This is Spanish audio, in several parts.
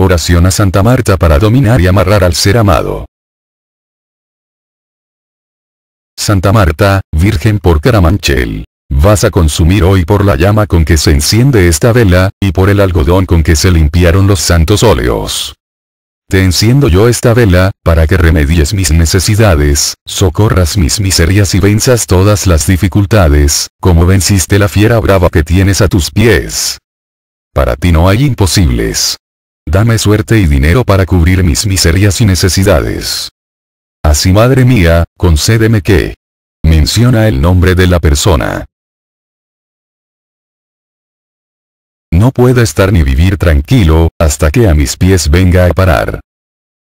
Oración a Santa Marta para dominar y amarrar al ser amado. Santa Marta, Virgen por Caramanchel. Vas a consumir hoy por la llama con que se enciende esta vela, y por el algodón con que se limpiaron los santos óleos. Te enciendo yo esta vela, para que remedies mis necesidades, socorras mis miserias y venzas todas las dificultades, como venciste la fiera brava que tienes a tus pies. Para ti no hay imposibles. Dame suerte y dinero para cubrir mis miserias y necesidades. Así madre mía, concédeme que. Menciona el nombre de la persona. No puedo estar ni vivir tranquilo, hasta que a mis pies venga a parar.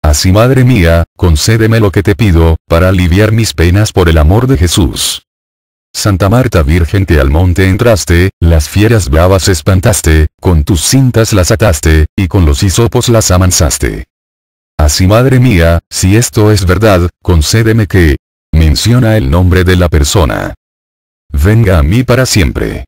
Así madre mía, concédeme lo que te pido, para aliviar mis penas por el amor de Jesús. Santa Marta Virgen que al monte entraste, las fieras bravas espantaste, con tus cintas las ataste, y con los hisopos las amansaste. Así madre mía, si esto es verdad, concédeme que... Menciona el nombre de la persona. Venga a mí para siempre.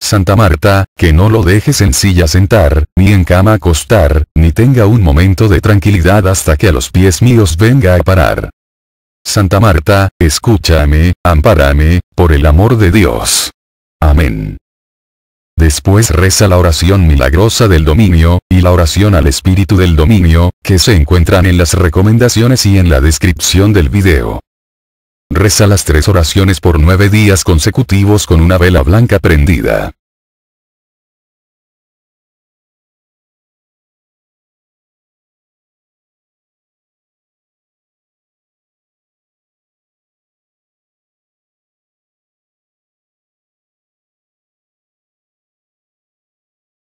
Santa Marta, que no lo dejes en silla sentar, ni en cama acostar, ni tenga un momento de tranquilidad hasta que a los pies míos venga a parar. Santa Marta, escúchame, ampárame, por el amor de Dios. Amén. Después reza la oración milagrosa del dominio, y la oración al espíritu del dominio, que se encuentran en las recomendaciones y en la descripción del video. Reza las tres oraciones por nueve días consecutivos con una vela blanca prendida.